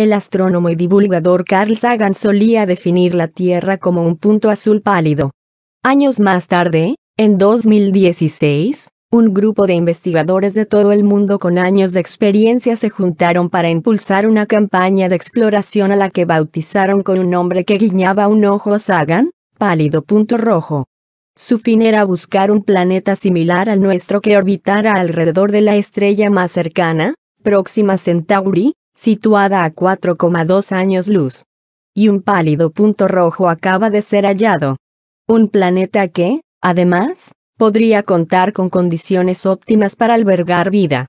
El astrónomo y divulgador Carl Sagan solía definir la Tierra como un punto azul pálido. Años más tarde, en 2016, un grupo de investigadores de todo el mundo con años de experiencia se juntaron para impulsar una campaña de exploración a la que bautizaron con un nombre que guiñaba un ojo Sagan, pálido punto rojo. Su fin era buscar un planeta similar al nuestro que orbitara alrededor de la estrella más cercana, Próxima Centauri, situada a 4,2 años luz. Y un pálido punto rojo acaba de ser hallado. Un planeta que, además, podría contar con condiciones óptimas para albergar vida.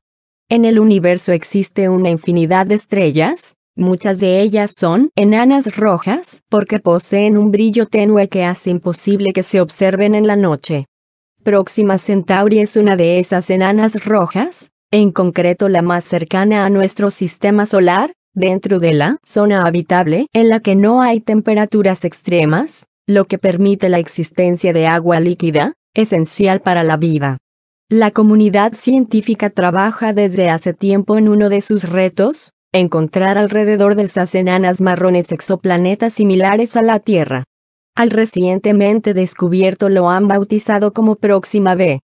En el universo existe una infinidad de estrellas, muchas de ellas son enanas rojas porque poseen un brillo tenue que hace imposible que se observen en la noche. Próxima Centauri es una de esas enanas rojas, en concreto la más cercana a nuestro sistema solar, dentro de la zona habitable en la que no hay temperaturas extremas, lo que permite la existencia de agua líquida, esencial para la vida. La comunidad científica trabaja desde hace tiempo en uno de sus retos, encontrar alrededor de esas enanas marrones exoplanetas similares a la Tierra. Al recientemente descubierto lo han bautizado como Próxima B.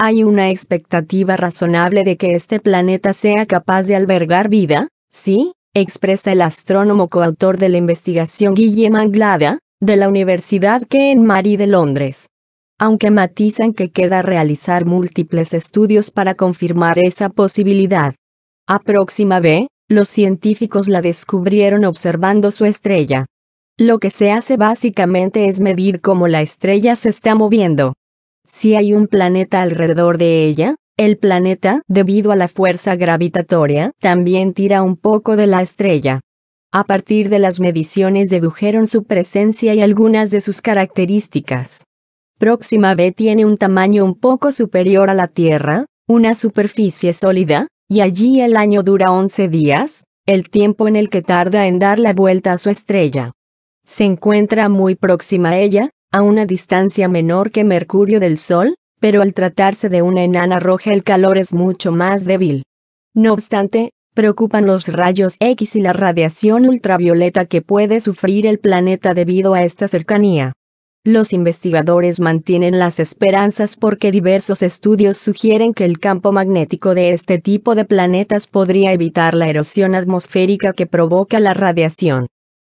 ¿Hay una expectativa razonable de que este planeta sea capaz de albergar vida? Sí, expresa el astrónomo coautor de la investigación Guillem Anglada, de la Universidad que Mary de Londres. Aunque matizan que queda realizar múltiples estudios para confirmar esa posibilidad. A próxima vez, los científicos la descubrieron observando su estrella. Lo que se hace básicamente es medir cómo la estrella se está moviendo. Si hay un planeta alrededor de ella, el planeta, debido a la fuerza gravitatoria, también tira un poco de la estrella. A partir de las mediciones dedujeron su presencia y algunas de sus características. Próxima B tiene un tamaño un poco superior a la Tierra, una superficie sólida, y allí el año dura 11 días, el tiempo en el que tarda en dar la vuelta a su estrella. Se encuentra muy próxima a ella, a una distancia menor que Mercurio del Sol, pero al tratarse de una enana roja el calor es mucho más débil. No obstante, preocupan los rayos X y la radiación ultravioleta que puede sufrir el planeta debido a esta cercanía. Los investigadores mantienen las esperanzas porque diversos estudios sugieren que el campo magnético de este tipo de planetas podría evitar la erosión atmosférica que provoca la radiación.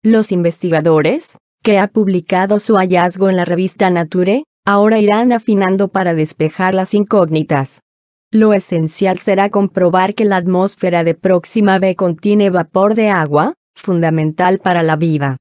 Los investigadores, que ha publicado su hallazgo en la revista Nature, ahora irán afinando para despejar las incógnitas. Lo esencial será comprobar que la atmósfera de Próxima B contiene vapor de agua, fundamental para la vida.